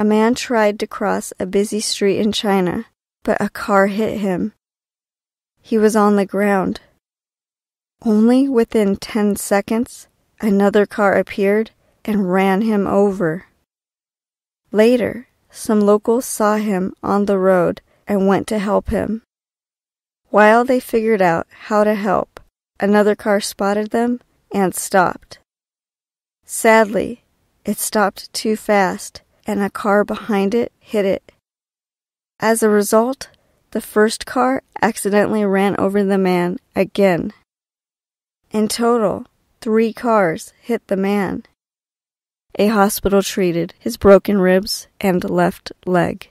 a man tried to cross a busy street in China, but a car hit him. He was on the ground. Only within 10 seconds, another car appeared and ran him over. Later, some locals saw him on the road and went to help him. While they figured out how to help, another car spotted them and stopped. Sadly, it stopped too fast and a car behind it hit it. As a result, the first car accidentally ran over the man again. In total, three cars hit the man. A hospital treated his broken ribs and left leg.